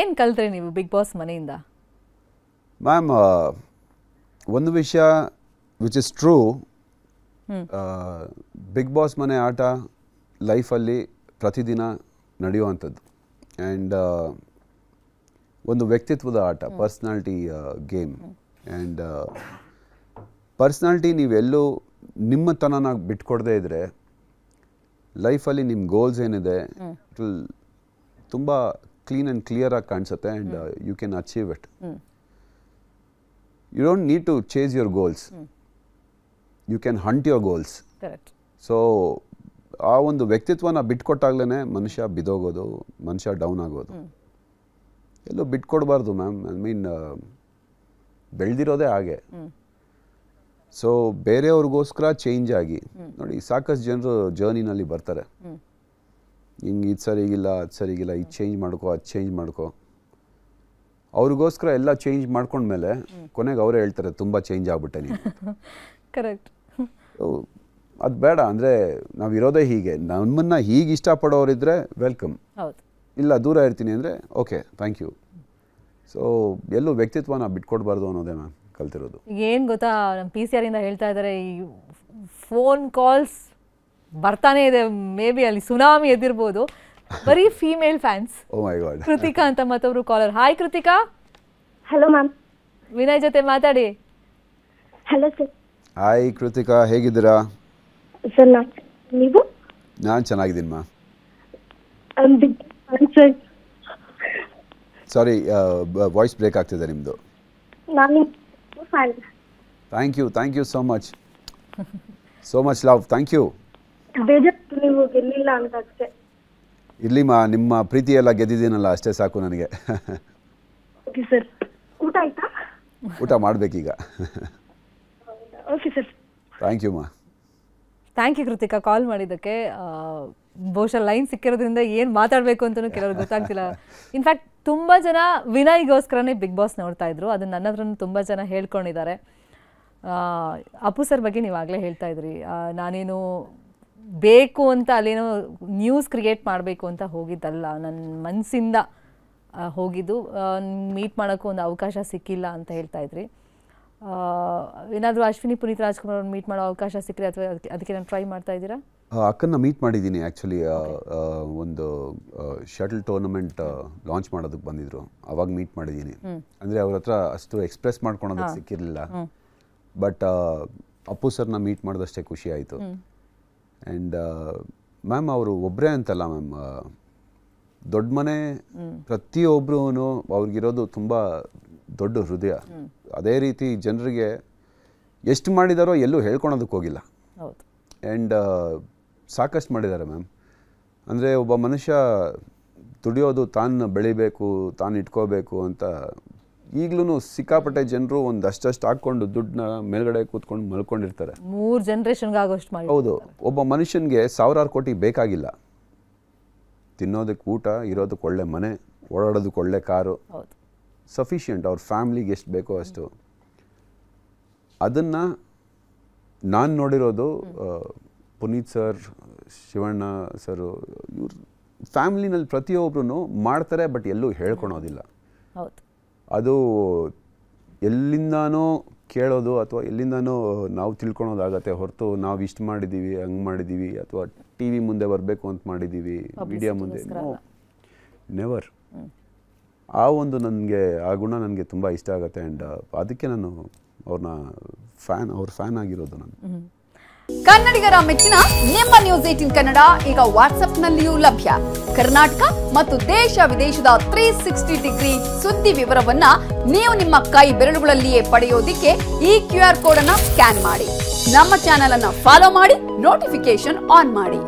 ಏನು ಕಲ್ತ್ರಿ ನೀವು ಬಿಗ್ ಬಾಸ್ ಮನೆಯಿಂದ ಮ್ಯಾಮ್ uh, ಒಂದು ವಿಷಯ which is true Bigg Boss ಮನೆ ಆಟ ಲೈಫಲ್ಲಿ ಪ್ರತಿದಿನ ನಡೆಯುವಂಥದ್ದು ಆ್ಯಂಡ್ uh, ಒಂದು ವ್ಯಕ್ತಿತ್ವದ ಆಟ ಪರ್ಸ್ನಾಲಿಟಿ ಗೇಮ್ ಆ್ಯಂಡ್ ಪರ್ಸ್ನಾಲ್ಟಿ ನೀವೆಲ್ಲೂ ನಿಮ್ಮ ತನನ ಬಿಟ್ಕೊಡದೇ ಇದ್ದರೆ ಲೈಫಲ್ಲಿ ನಿಮ್ಮ ಗೋಲ್ಸ್ ಏನಿದೆ ಇಟ್ ವಿಲ್ ತುಂಬ ಕ್ಲೀನ್ ಆ್ಯಂಡ್ ಕ್ಲಿಯರ್ ಆಗಿ ಕಾಣಿಸುತ್ತೆ and you can achieve it you don't need to chase your goals you can hunt your goals so ಆ ಒಂದು ವ್ಯಕ್ತಿತ್ವನ ಬಿಟ್ಕೊಟ್ಟಾಗ್ಲೇ ಮನುಷ್ಯ ಬಿದೋಗೋದು ಮನುಷ್ಯ ಡೌನ್ ಆಗೋದು ಎಲ್ಲೂ ಬಿಟ್ಕೊಡ್ಬಾರ್ದು ಮ್ಯಾಮ್ ಐ ಮೀನ್ uh, ಬೆಳೆದಿರೋದೇ ಹಾಗೆ ಸೊ ಬೇರೆಯವ್ರಿಗೋಸ್ಕರ ಚೇಂಜ್ ಆಗಿ ನೋಡಿ ಸಾಕಷ್ಟು ಜನರು ಜರ್ನಿನಲ್ಲಿ ಬರ್ತಾರೆ ಹಿಂಗೆ ಇದು ಸರಿಗಿಲ್ಲ ಅದು ಸರಿಗಿಲ್ಲ ಇದು ಚೇಂಜ್ ಮಾಡ್ಕೋ ಅದು ಚೇಂಜ್ ಮಾಡ್ಕೋ ಅವ್ರಿಗೋಸ್ಕರ ಎಲ್ಲ ಚೇಂಜ್ ಮಾಡ್ಕೊಂಡ್ಮೇಲೆ ಕೊನೆಗೆ ಅವರೇ ಹೇಳ್ತಾರೆ ತುಂಬ ಚೇಂಜ್ ಆಗ್ಬಿಟ್ಟೆ ನೀವು ಕರೆಕ್ಟ್ ಅದು ಬೇಡ ಅಂದರೆ ನಾವು ಇರೋದೇ ಹೀಗೆ ನಮ್ಮನ್ನು ಹೀಗೆ ಇಷ್ಟಪಡೋರಿದ್ರೆ ವೆಲ್ಕಮ್ ಇಲ್ಲ ದೂರ ಇರ್ತೀನಿ ಅಂದರೆ ಓಕೆ ಥ್ಯಾಂಕ್ ಯು ಸೊ ಎಲ್ಲೂ ವ್ಯಕ್ತಿತ್ವನ ಬಿಟ್ಕೊಡ್ಬಾರ್ದು ಅನ್ನೋದೇ ಮ್ಯಾಮ್ ಕಲ್ತಿರೋದು ಏನು ಗೊತ್ತಾ ನಮ್ಮ ಪಿ ಸಿ ಇಂದ ಹೇಳ್ತಾ ಇದ್ದಾರೆ ಈ ಫೋನ್ ಕಾಲ್ಸ್ ಬರ್ತಾನೆ ಇದೆ ಮೇ ಬಿ ಅಲ್ಲಿ ಸುನಾಮಿ ಎದಿರ್ಬೋದು ಬರೀ ಫೀಮೇಲ್ ಫ್ಯಾನ್ಸ್ oh ಕೃತಿಕಾ ಅಂತ ಮತ್ತೊಬ್ರು caller hi Krithika hello ma'am Vinay ಜೊತೆ ಮಾತಾಡಿ ಹಲೋ ಸರ್ ಹಾಯ್ ಕೃತಿಕಾ ಹೇಗಿದ್ದೀರಾ ಸರ್ ನೀವು ನಾನು ಚೆನ್ನಾಗಿದ್ದೀನಿ ಮಾ ಸಾರಿ ವಾಯ್ಸ್ ಬ್ರೇಕ್ ಆಗ್ತಿದೆ ನಿಮ್ಮದು thank you thank you so much so much love thank you ಬೇಜಾರು ನೀವು ಗೆಲ್ಲಿಲ್ಲ ಅಂತ ಅಷ್ಟೇ ನಿಮ್ಮ ಪ್ರೀತಿ ಎಲ್ಲ ಗೆದ್ದಿದ್ದೀನಲ್ಲ ಅಷ್ಟೇ ಸಾಕು ನನಗೆ ಓಕೆ ಸರ್ ಊಟ ಆಯ್ತಾ ಊಟ ಮಾಡಬೇಕೀಗ okay sir thank you ma'am thank you Krithika call ಮಾಡಿದ್ದಕ್ಕೆ ಬಹುಶಃ ಲೈನ್ ಸಿಕ್ಕಿರೋದ್ರಿಂದ ಏನು ಮಾತಾಡಬೇಕು ಅಂತಲೂ ಕೆಲವರು ಗೊತ್ತಾಗ್ತಿಲ್ಲ ಇನ್ಫ್ಯಾಕ್ಟ್ ತುಂಬ ಜನ ವಿನಯ್ಗೋಸ್ಕರನೇ ಬಿಗ್ ಬಾಸ್ ನೋಡ್ತಾ ಇದ್ರು ಅದನ್ನ ನನ್ನ ಹತ್ರನೂ ತುಂಬ ಜನ ಹೇಳ್ಕೊಂಡಿದ್ದಾರೆ ಅಪ್ಪು ಸರ್ ಬಗ್ಗೆ ನೀವಾಗಲೇ ಹೇಳ್ತಾ ಇದ್ರಿ ನಾನೇನು ಬೇಕು ಅಂತ ಅಲ್ಲೇನೋ ನ್ಯೂಸ್ ಕ್ರಿಯೇಟ್ ಮಾಡಬೇಕು ಅಂತ ಹೋಗಿದ್ದಲ್ಲ ನನ್ನ ಮನಸ್ಸಿಂದ ಹೋಗಿದ್ದು ಮೀಟ್ ಮಾಡೋಕ್ಕೂ ಒಂದು ಅವಕಾಶ ಸಿಕ್ಕಿಲ್ಲ ಅಂತ ಹೇಳ್ತಾ ಇದ್ರಿ ಏನಾದರೂ ಅಶ್ವಿನಿ ಪುನೀತ್ ರಾಜ್ಕುಮಾರ್ ಅವ್ರನ್ನ ಮೀಟ್ ಮಾಡೋ ಅವಕಾಶ ಸಿಕ್ಕರೆ ಅಥವಾ ಅದಕ್ಕೆ ನಾನು ಟ್ರೈ ಮಾಡ್ತಾ ಇದ್ದೀರಾ ಅಕ್ಕನ ಮೀಟ್ ಮಾಡಿದ್ದೀನಿ ಆ್ಯಕ್ಚುಲಿ ಒಂದು ಶಟಲ್ ಟೂರ್ನಮೆಂಟ್ ಲಾಂಚ್ ಮಾಡೋದಕ್ಕೆ ಬಂದಿದ್ರು ಅವಾಗ ಮೀಟ್ ಮಾಡಿದ್ದೀನಿ ಅಂದರೆ ಅವ್ರ ಹತ್ರ ಅಷ್ಟು ಎಕ್ಸ್ಪ್ರೆಸ್ ಮಾಡ್ಕೊಳೋದಕ್ಕೆ ಸಿಕ್ಕಿರಲಿಲ್ಲ ಬಟ್ ಅಪ್ಪು ಸರ್ನ ಮೀಟ್ ಮಾಡಿದಷ್ಟೇ ಖುಷಿ ಆಯಿತು ಆ್ಯಂಡ್ ಮ್ಯಾಮ್ uh, ಅವರು ಒಬ್ಬರೇ ಅಂತಲ್ಲ ಮ್ಯಾಮ್ ದೊಡ್ಡ ಮನೆ ಪ್ರತಿಯೊಬ್ಬರೂ ಅವ್ರಿಗಿರೋದು ತುಂಬ ದೊಡ್ಡ ಹೃದಯ ಅದೇ ರೀತಿ ಜನರಿಗೆ ಎಷ್ಟು ಮಾಡಿದಾರೋ ಎಲ್ಲೂ ಹೇಳ್ಕೊಳೋದಕ್ಕೆ ಹೋಗಿಲ್ಲ ಆ್ಯಂಡ್ ಸಾಕಷ್ಟು ಮಾಡಿದ್ದಾರೆ ಮ್ಯಾಮ್ ಅಂದರೆ ಒಬ್ಬ ಮನುಷ್ಯ ದುಡಿಯೋದು ತಾನು ಬೆಳಿಬೇಕು ತಾನು ಇಟ್ಕೋಬೇಕು ಅಂತ ಈಗಲೂ ಸಿಕ್ಕಾಪಟ್ಟೆ ಜನರು ಒಂದಷ್ಟಷ್ಟು ಹಾಕೊಂಡು ದುಡ್ಡನ್ನ ಮೇಲ್ಗಡೆ ಕೂತ್ಕೊಂಡು ಮಲ್ಕೊಂಡಿರ್ತಾರೆ ಮೂರು ಜನರೇಷನ್ ಆಗೋಷ್ಟು ಹೌದು ಒಬ್ಬ ಮನುಷ್ಯನಿಗೆ ಸಾವಿರಾರು ಕೋಟಿ ಬೇಕಾಗಿಲ್ಲ ತಿನ್ನೋದಕ್ಕೆ ಊಟ ಇರೋದಕ್ಕೆ ಒಳ್ಳೆ ಮನೆ ಓಡಾಡೋದಕ್ಕೆ ಒಳ್ಳೆ ಕಾರು ಸಫಿಷಿಯಂಟ್ ಅವ್ರ ಫ್ಯಾಮ್ಲಿಗೆ ಎಷ್ಟು ಬೇಕೋ ಅಷ್ಟು ಅದನ್ನು ನಾನು ನೋಡಿರೋದು ಪುನೀತ್ ಸರ್ ಶಿವಣ್ಣ ಸರು ಇವ್ರ ಫ್ಯಾಮ್ಲಿನಲ್ಲಿ ಪ್ರತಿಯೊಬ್ಬರೂ ಮಾಡ್ತಾರೆ ಬಟ್ ಎಲ್ಲೂ ಹೇಳ್ಕೊಳೋದಿಲ್ಲ ಹೌದು ಅದು ಎಲ್ಲಿಂದನೋ ಕೇಳೋದು ಅಥವಾ ಎಲ್ಲಿಂದನೋ ನಾವು ತಿಳ್ಕೊಳೋದಾಗತ್ತೆ ಹೊರತು ನಾವು ಇಷ್ಟು ಮಾಡಿದ್ದೀವಿ ಹಂಗೆ ಮಾಡಿದ್ದೀವಿ ಅಥವಾ ಟಿ ವಿ ಮುಂದೆ ಬರಬೇಕು ಅಂತ ಮಾಡಿದ್ದೀವಿ ಮೀಡಿಯಾ ಮುಂದೆ ನೆವರ್ ಆ ಒಂದು ನನಗೆ ಆ ಗುಣ ನನಗೆ ತುಂಬ ಇಷ್ಟ ಆಗುತ್ತೆ ಆ್ಯಂಡ್ ಅದಕ್ಕೆ ನಾನು ಅವ್ರನ್ನ ಫ್ಯಾನ್ ಅವ್ರ ಫ್ಯಾನ್ ಆಗಿರೋದು ನಾನು ಕನ್ನಡಿಗರ ಮೆಚ್ಚಿನ ನಿಮ್ಮ ನ್ಯೂಸ್ ಏಟಿನ್ ಕನ್ನಡ ಈಗ ವಾಟ್ಸಪ್ನಲ್ಲಿಯೂ ಲಭ್ಯ ಕರ್ನಾಟಕ ಮತ್ತು ದೇಶ ವಿದೇಶದ ತ್ರೀ ಸಿಕ್ಸ್ಟಿ ಡಿಗ್ರಿ ಸುದ್ದಿ ವಿವರವನ್ನ ನೀವು ನಿಮ್ಮ ಕೈ ಬೆರಳುಗಳಲ್ಲಿಯೇ ಪಡೆಯೋದಿಕ್ಕೆ ಈ ಕ್ಯೂ ಆರ್ ಕೋಡ್ ಅನ್ನ ಸ್ಕ್ಯಾನ್ ಮಾಡಿ ನಮ್ಮ ಚಾನೆಲ್ ಅನ್ನ ಫಾಲೋ ಮಾಡಿ ನೋಟಿಫಿಕೇಶನ್ ಆನ್ ಮಾಡಿ